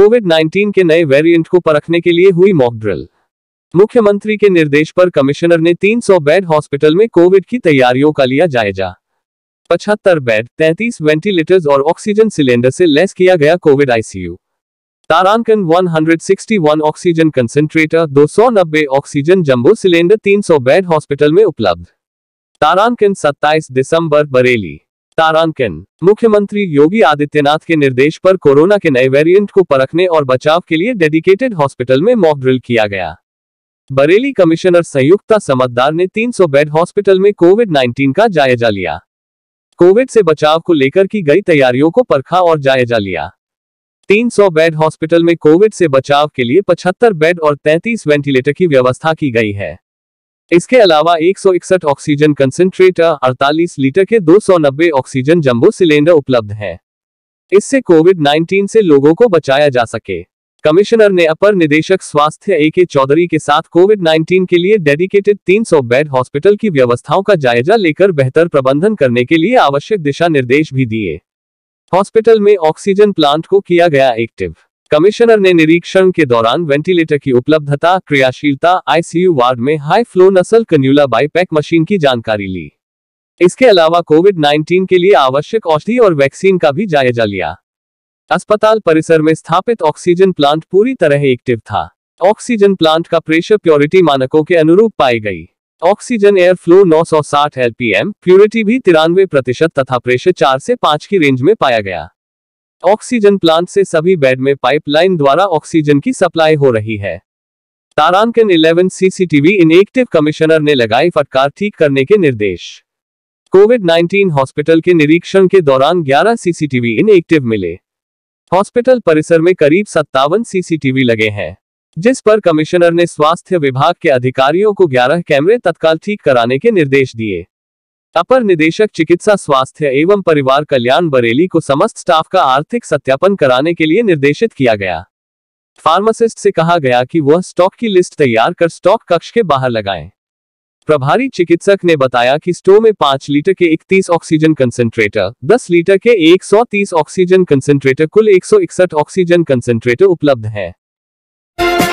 Covid 19 के नए variant को परखने के लिए हुई मॉक ड्रिल मुख्यमंत्री के निर्देश पर कमिश्नर ने 300 बेड हॉस्पिटल में कोविड की तैयारियों का लिया जायजा पचहत्तर बेड 33 वेंटिलेटर्स और ऑक्सीजन सिलेंडर से लेस किया गया कोविड आईसीयू तारांकन 161 oxygen concentrator 290 oxygen jumbo cylinder 300 bed hospital में उपलब्ध तारांकन 27 दिसंबर बरेली तारांकन मुख्यमंत्री योगी आदित्यनाथ के निर्देश पर कोरोना के नए वेरिएंट को परखने और बचाव के लिए डेडिकेटेड हॉस्पिटल में मॉक ड्रिल किया गया बरेली कमिश्नर संयुक्ता समद्दार ने 300 बेड हॉस्पिटल में कोविड 19 का जायजा लिया कोविड से बचाव को लेकर की गई तैयारियों को परखा और जायजा लिया 300 बेड हॉस्पिटल में कोविड से बचाव के लिए 75 बेड और 33 वेंटिलेटर की व्यवस्था की गई है इसके अलावा 161 ऑक्सीजन कंसेंट्रेटर 48 लीटर के 290 ऑक्सीजन जंबो सिलेंडर उपलब्ध हैं इससे कोविड 19 से लोगों को बचाया जा सके कमिश्नर ने अपर निदेशक स्वास्थ्य ए के चौधरी के साथ कोविड 19 के लिए डेडिकेटेड 300 बेड हॉस्पिटल की व्यवस्थाओं का जायजा लेकर बेहतर प्रबंधन करने के लिए आवश्यक दिशा निर्देश भी दिए हॉस्पिटल में ऑक्सीजन प्लांट को किया गया एक्टिव कमिश्नर ने निरीक्षण के दौरान वेंटिलेटर की उपलब्धता क्रियाशीलता आईसीयू वार्ड में high flow nasal cannula बाईपैक machine की जानकारी ली इसके अलावा कोविड 19 के लिए आवश्यक औषधि और वैक्सीन का भी जायजा लिया अस्पताल परिसर में स्थापित ऑक्सीजन प्लांट पूरी तरह एक्टिव था ऑक्सीजन प्लांट का प्रेशर प्योरिटी मानकों के अनुरूप पाई गई ऑक्सीजन एयर फ्लो 960 सौ प्योरिटी भी तिरानवे प्रतिशत तथा प्रेशर 4 से 5 की रेंज में पाया गया ऑक्सीजन प्लांट से सभी बेड में पाइपलाइन द्वारा ऑक्सीजन की सप्लाई हो रही है तारांकन 11 सीसीटीवी इनएक्टिव कमिश्नर ने लगाई फटकार ठीक करने के निर्देश कोविड 19 हॉस्पिटल के निरीक्षण के दौरान 11 सीसीटीवी इनएक्टिव मिले हॉस्पिटल परिसर में करीब सत्तावन सीसीटीवी लगे हैं जिस पर कमिश्नर ने स्वास्थ्य विभाग के अधिकारियों को 11 कैमरे तत्काल ठीक कराने के निर्देश दिए अपर निदेशक चिकित्सा स्वास्थ्य एवं परिवार कल्याण बरेली को समस्त स्टाफ का आर्थिक सत्यापन कराने के लिए निर्देशित किया गया फार्मासिस्ट से कहा गया कि वह स्टॉक की लिस्ट तैयार कर स्टॉक कक्ष के बाहर लगाएं। प्रभारी चिकित्सक ने बताया कि स्टोर में पांच लीटर के इकतीस ऑक्सीजन कंसेंट्रेटर दस लीटर के 130 ऑक्सीजन कंसेंट्रेटर कुल एक ऑक्सीजन कंसेंट्रेटर उपलब्ध हैं